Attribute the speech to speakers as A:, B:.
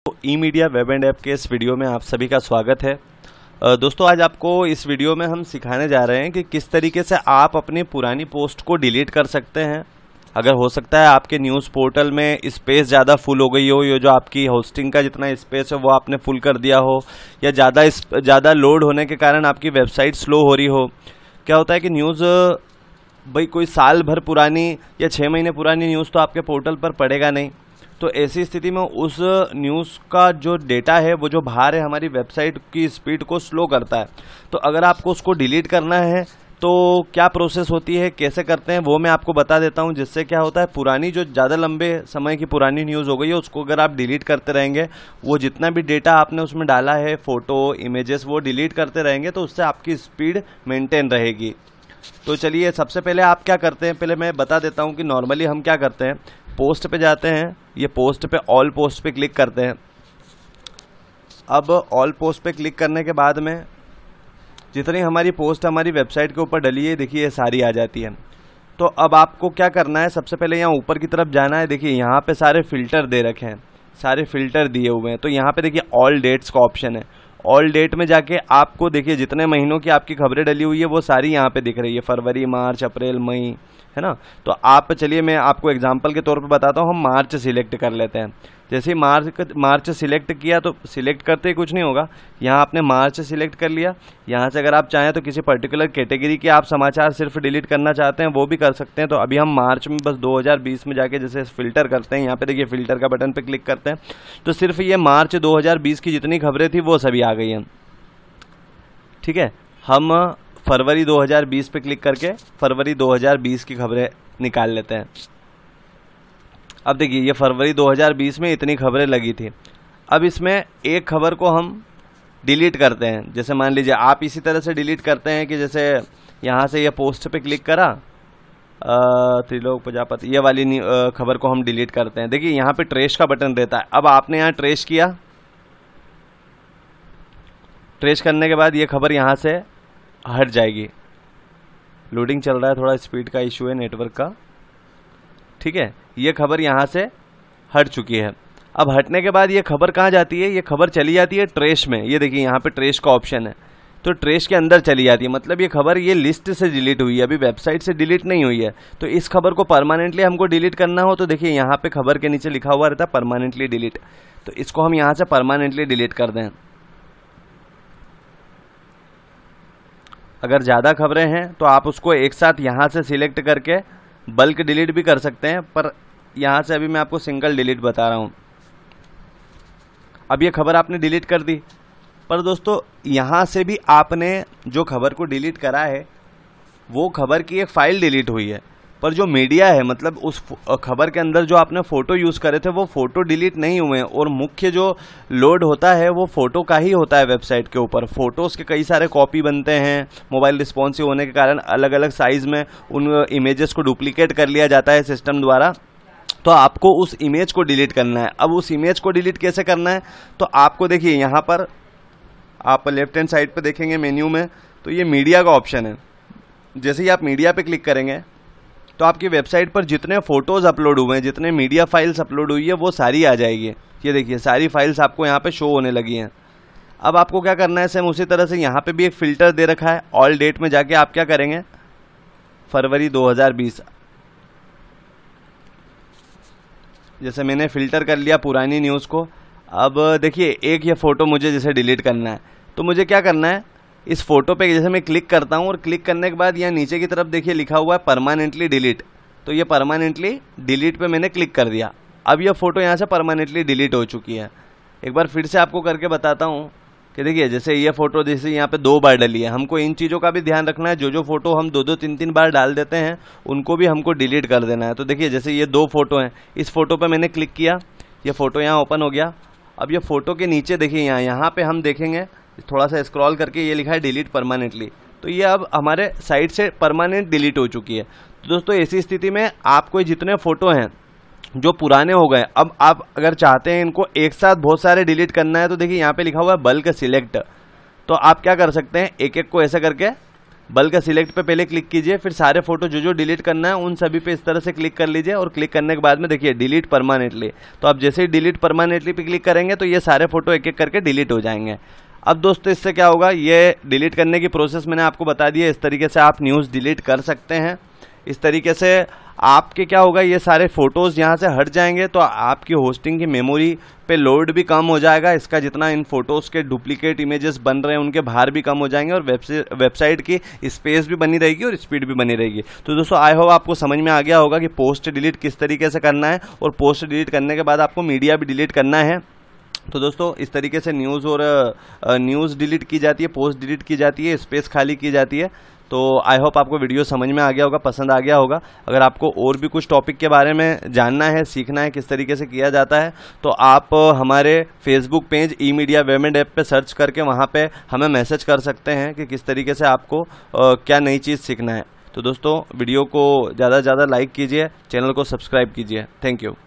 A: ई तो media web and app के इस वीडियो में आप सभी का स्वागत है दोस्तों आज आपको इस वीडियो में हम सिखाने जा रहे हैं कि किस तरीके से आप अपनी पुरानी पोस्ट को डिलीट कर सकते हैं अगर हो सकता है आपके न्यूज़ पोर्टल में स्पेस ज़्यादा फुल हो गई हो या जो आपकी होस्टिंग का जितना स्पेस है वो आपने फुल कर दिया हो या ज़्यादा ज़्यादा लोड होने के कारण आपकी वेबसाइट स्लो हो रही हो क्या होता है कि न्यूज़ भाई कोई साल भर पुरानी या छः महीने पुरानी न्यूज़ तो आपके पोर्टल पर पड़ेगा नहीं तो ऐसी स्थिति में उस न्यूज़ का जो डेटा है वो जो बाहर है हमारी वेबसाइट की स्पीड को स्लो करता है तो अगर आपको उसको डिलीट करना है तो क्या प्रोसेस होती है कैसे करते हैं वो मैं आपको बता देता हूँ जिससे क्या होता है पुरानी जो ज़्यादा लंबे समय की पुरानी न्यूज़ हो गई है उसको अगर आप डिलीट करते रहेंगे वो जितना भी डेटा आपने उसमें डाला है फ़ोटो इमेजेस वो डिलीट करते रहेंगे तो उससे आपकी स्पीड मेंटेन रहेगी तो चलिए सबसे पहले आप क्या करते हैं पहले मैं बता देता हूँ कि नॉर्मली हम क्या करते हैं पोस्ट पे जाते हैं ये पोस्ट पे ऑल पोस्ट पे क्लिक करते हैं अब ऑल पोस्ट पे क्लिक करने के बाद में जितनी हमारी पोस्ट हमारी वेबसाइट के ऊपर डली है देखिए ये सारी आ जाती है तो अब आपको क्या करना है सबसे पहले यहाँ ऊपर की तरफ जाना है देखिए यहाँ पे सारे फिल्टर दे रखे हैं सारे फिल्टर दिए हुए हैं तो यहाँ पे देखिए ऑल डेट्स का ऑप्शन है ऑल डेट में जाके आपको देखिए जितने महीनों की आपकी खबरें डली हुई है वो सारी यहाँ पे दिख रही है फरवरी मार्च अप्रैल मई है ना तो आप चलिए मैं आपको एग्जाम्पल के तौर पर बताता हूँ हम मार्च सिलेक्ट कर लेते हैं जैसे मार्च मार्च सिलेक्ट किया तो सिलेक्ट करते ही कुछ नहीं होगा यहाँ आपने मार्च सिलेक्ट कर लिया यहाँ से अगर आप चाहें तो किसी पर्टिकुलर कैटेगरी के आप समाचार सिर्फ डिलीट करना चाहते हैं वो भी कर सकते हैं तो अभी हम मार्च में बस 2020 में जाके जैसे फिल्टर करते हैं यहाँ पे देखिए फिल्टर का बटन पर क्लिक करते हैं तो सिर्फ ये मार्च दो की जितनी खबरें थी वो सभी आ गई हैं ठीक है हम फरवरी 2020 पे क्लिक करके फरवरी 2020 की खबरें निकाल लेते हैं अब देखिए ये फरवरी 2020 में इतनी खबरें लगी थी अब इसमें एक खबर को हम डिलीट करते हैं जैसे मान लीजिए आप इसी तरह से डिलीट करते हैं कि जैसे यहाँ से ये पोस्ट पे क्लिक करा त्रिलोक प्रजापति ये वाली खबर को हम डिलीट करते हैं देखिए यहाँ पे ट्रेस का बटन रहता है अब आपने यहाँ ट्रेस किया ट्रेस करने के बाद ये खबर यहाँ से हट जाएगी लोडिंग चल रहा है थोड़ा स्पीड का इशू है नेटवर्क का ठीक है ये खबर यहाँ से हट चुकी है अब हटने के बाद ये खबर कहाँ जाती है ये खबर चली जाती है ट्रेश में ये देखिए यहाँ पे ट्रेश का ऑप्शन है तो ट्रेश के अंदर चली जाती है मतलब ये खबर ये लिस्ट से डिलीट हुई है अभी वेबसाइट से डिलीट नहीं हुई है तो इस खबर को परमानेंटली हमको डिलीट करना हो तो देखिए यहाँ पे खबर के नीचे लिखा हुआ रहता है परमानेंटली डिलीट तो इसको हम यहाँ से परमानेंटली डिलीट कर दें अगर ज़्यादा खबरें हैं तो आप उसको एक साथ यहाँ से सिलेक्ट करके बल्क डिलीट भी कर सकते हैं पर यहाँ से अभी मैं आपको सिंगल डिलीट बता रहा हूँ अब ये खबर आपने डिलीट कर दी पर दोस्तों यहाँ से भी आपने जो खबर को डिलीट करा है वो खबर की एक फ़ाइल डिलीट हुई है पर जो मीडिया है मतलब उस खबर के अंदर जो आपने फ़ोटो यूज़ करे थे वो फ़ोटो डिलीट नहीं हुए और मुख्य जो लोड होता है वो फ़ोटो का ही होता है वेबसाइट के ऊपर फ़ोटोज़ के कई सारे कॉपी बनते हैं मोबाइल रिस्पॉन्सिव होने के कारण अलग अलग साइज़ में उन इमेजेस को डुप्लीकेट कर लिया जाता है सिस्टम द्वारा तो आपको उस इमेज को डिलीट करना है अब उस इमेज को डिलीट कैसे करना है तो आपको देखिए यहाँ पर आप लेफ्ट हैंड साइड पर देखेंगे मेन्यू में तो ये मीडिया का ऑप्शन है जैसे ही आप मीडिया पे क्लिक करेंगे तो आपकी वेबसाइट पर जितने फ़ोटोज़ अपलोड हुए हैं जितने मीडिया फाइल्स अपलोड हुई है वो सारी आ जाएगी ये देखिए सारी फाइल्स आपको यहाँ पे शो होने लगी हैं अब आपको क्या करना है सेम उसी तरह से यहाँ पे भी एक फ़िल्टर दे रखा है ऑल डेट में जाके आप क्या करेंगे फरवरी 2020 जैसे मैंने फ़िल्टर कर लिया पुरानी न्यूज़ को अब देखिए एक ये फ़ोटो मुझे जैसे डिलीट करना है तो मुझे क्या करना है इस फोटो पे जैसे मैं क्लिक करता हूँ और क्लिक करने के बाद यहाँ नीचे की तरफ देखिए लिखा हुआ है परमानेंटली डिलीट तो ये परमानेंटली डिलीट पे मैंने क्लिक कर दिया अब यह फ़ोटो यहाँ से परमानेंटली डिलीट हो चुकी है एक बार फिर से आपको करके बताता हूँ कि देखिए जैसे ये फ़ोटो जैसे यहाँ पे दो बार डली है हमको इन चीज़ों का भी ध्यान रखना है जो जो फ़ोटो हम दो दो तीन तीन बार डाल देते हैं उनको भी हमको डिलीट कर देना है तो देखिए जैसे ये दो फ़ोटो हैं इस फ़ोटो पर मैंने क्लिक किया ये फ़ोटो यहाँ ओपन हो गया अब ये फ़ोटो के नीचे देखिए यहाँ यहाँ पर हम देखेंगे थोड़ा सा स्क्रॉल करके ये लिखा है डिलीट परमानेंटली तो ये अब हमारे साइट से परमानेंट डिलीट हो चुकी है तो दोस्तों ऐसी स्थिति में आपको जितने फ़ोटो हैं जो पुराने हो गए अब आप अगर चाहते हैं इनको एक साथ बहुत सारे डिलीट करना है तो देखिए यहाँ पे लिखा हुआ है बल्क सिलेक्ट तो आप क्या कर सकते हैं एक एक को ऐसा करके बल्क सिलेक्ट पे पहले क्लिक कीजिए फिर सारे फोटो जो जो डिलीट करना है उन सभी पे इस तरह से क्लिक कर लीजिए और क्लिक करने के बाद में देखिए डिलीट परमानेंटली तो आप जैसे ही डिलीट परमानेंटली पे क्लिक करेंगे तो ये सारे फोटो एक एक करके डिलीट हो जाएंगे अब दोस्तों इससे क्या होगा ये डिलीट करने की प्रोसेस मैंने आपको बता दिया इस तरीके से आप न्यूज़ डिलीट कर सकते हैं इस तरीके से आपके क्या होगा ये सारे फ़ोटोज़ यहाँ से हट जाएंगे तो आपकी होस्टिंग की मेमोरी पे लोड भी कम हो जाएगा इसका जितना इन फ़ोटोज़ के डुप्लीकेट इमेजेस बन रहे हैं उनके भार भी कम हो जाएंगे और वेबसाइट की स्पेस भी बनी रहेगी और स्पीड भी बनी रहेगी तो दोस्तों आई होप आपको समझ में आ गया होगा कि पोस्ट डिलीट किस तरीके से करना है और पोस्ट डिलीट करने के बाद आपको मीडिया भी डिलीट करना है तो दोस्तों इस तरीके से न्यूज़ और न्यूज़ डिलीट की जाती है पोस्ट डिलीट की जाती है स्पेस खाली की जाती है तो आई होप आपको वीडियो समझ में आ गया होगा पसंद आ गया होगा अगर आपको और भी कुछ टॉपिक के बारे में जानना है सीखना है किस तरीके से किया जाता है तो आप हमारे फेसबुक पेज ई मीडिया वेमेंट ऐप पे सर्च करके वहाँ पे हमें मैसेज कर सकते हैं कि किस तरीके से आपको आ, क्या नई चीज़ सीखना है तो दोस्तों वीडियो को ज़्यादा से ज़्यादा लाइक कीजिए चैनल को सब्सक्राइब कीजिए थैंक यू